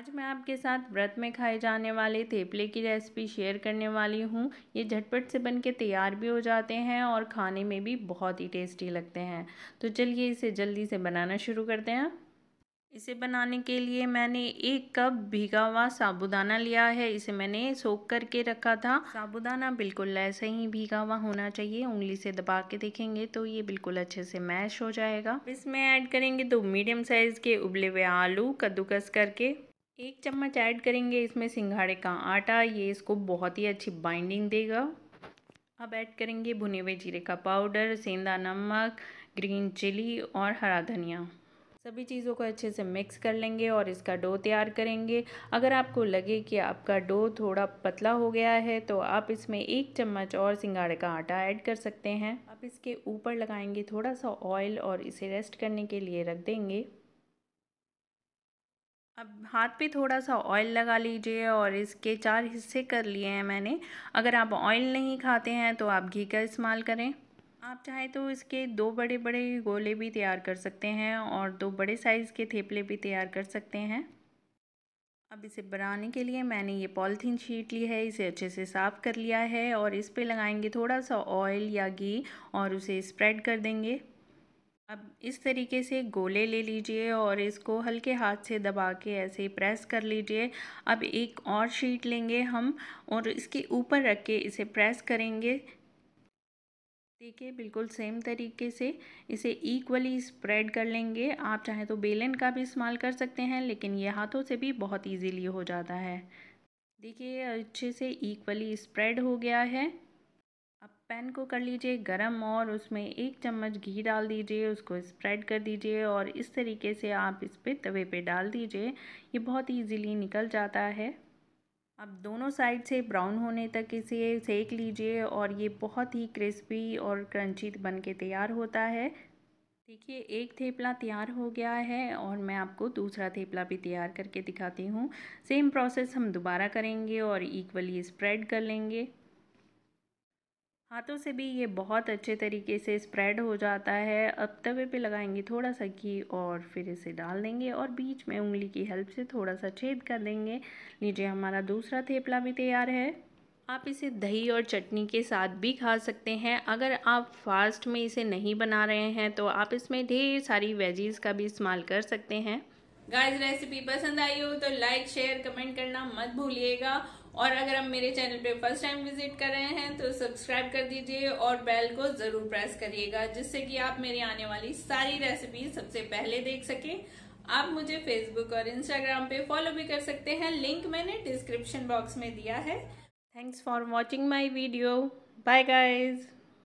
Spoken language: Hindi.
आज मैं आपके साथ व्रत में खाए जाने वाले थेपले की रेसिपी शेयर करने वाली हूँ ये झटपट से बन के तैयार भी हो जाते हैं और खाने में भी बहुत ही टेस्टी लगते हैं तो चलिए इसे जल्दी से बनाना शुरू करते हैं इसे बनाने के लिए मैंने एक कप भीगा हुआ साबुदाना लिया है इसे मैंने सोख करके रखा था साबुदाना बिल्कुल ऐसे ही भीगा हुआ होना चाहिए उंगली से दबा के देखेंगे तो ये बिल्कुल अच्छे से मैश हो जाएगा इसमें ऐड करेंगे दो मीडियम साइज़ के उबले हुए आलू कद्दूकस करके एक चम्मच ऐड करेंगे इसमें सिंघाड़े का आटा ये इसको बहुत ही अच्छी बाइंडिंग देगा अब ऐड करेंगे भुने हुए जीरे का पाउडर सेंधा नमक ग्रीन चिली और हरा धनिया सभी चीज़ों को अच्छे से मिक्स कर लेंगे और इसका डो तैयार करेंगे अगर आपको लगे कि आपका डो थोड़ा पतला हो गया है तो आप इसमें एक चम्मच और सिंगाड़े का आटा ऐड कर सकते हैं आप इसके ऊपर लगाएंगे थोड़ा सा ऑयल और इसे रेस्ट करने के लिए रख देंगे अब हाथ पे थोड़ा सा ऑयल लगा लीजिए और इसके चार हिस्से कर लिए हैं मैंने अगर आप ऑयल नहीं खाते हैं तो आप घी का इस्तेमाल करें आप चाहे तो इसके दो बड़े बड़े गोले भी तैयार कर सकते हैं और दो बड़े साइज़ के थेपले भी तैयार कर सकते हैं अब इसे बनाने के लिए मैंने ये पॉलीथीन शीट ली है इसे अच्छे से साफ़ कर लिया है और इस पर लगाएंगे थोड़ा सा ऑयल या घी और उसे स्प्रेड कर देंगे अब इस तरीके से गोले ले लीजिए और इसको हल्के हाथ से दबा के ऐसे प्रेस कर लीजिए अब एक और शीट लेंगे हम और इसके ऊपर रख के इसे प्रेस करेंगे देखिए बिल्कुल सेम तरीके से इसे इक्वली स्प्रेड कर लेंगे आप चाहें तो बेलन का भी इस्तेमाल कर सकते हैं लेकिन ये हाथों से भी बहुत इजीली हो जाता है देखिए अच्छे से इक्वली स्प्रेड हो गया है पैन को कर लीजिए गरम और उसमें एक चम्मच घी डाल दीजिए उसको स्प्रेड कर दीजिए और इस तरीके से आप इस पर तवे पे डाल दीजिए ये बहुत इजीली निकल जाता है अब दोनों साइड से ब्राउन होने तक इसे सेक लीजिए और ये बहुत ही क्रिस्पी और क्रंची बन के तैयार होता है देखिए एक थेपला तैयार हो गया है और मैं आपको दूसरा थेपला भी तैयार करके दिखाती हूँ सेम प्रोसेस हम दोबारा करेंगे और इक्वली स्प्रेड कर लेंगे हाथों से भी ये बहुत अच्छे तरीके से स्प्रेड हो जाता है अब तवे पे लगाएंगे थोड़ा सा घी और फिर इसे डाल देंगे और बीच में उंगली की हेल्प से थोड़ा सा छेद कर देंगे नीचे हमारा दूसरा थेपला भी तैयार है आप इसे दही और चटनी के साथ भी खा सकते हैं अगर आप फास्ट में इसे नहीं बना रहे हैं तो आप इसमें ढेर सारी वेजीज का भी इस्तेमाल कर सकते हैं गाइस रेसिपी पसंद आई हो तो लाइक शेयर कमेंट करना मत भूलिएगा और अगर आप मेरे चैनल पे फर्स्ट टाइम विजिट कर रहे हैं तो सब्सक्राइब कर दीजिए और बेल को जरूर प्रेस करिएगा जिससे कि आप मेरी आने वाली सारी रेसिपी सबसे पहले देख सकें आप मुझे फेसबुक और इंस्टाग्राम पे फॉलो भी कर सकते हैं लिंक मैंने डिस्क्रिप्शन बॉक्स में दिया है thanks for watching my video bye guys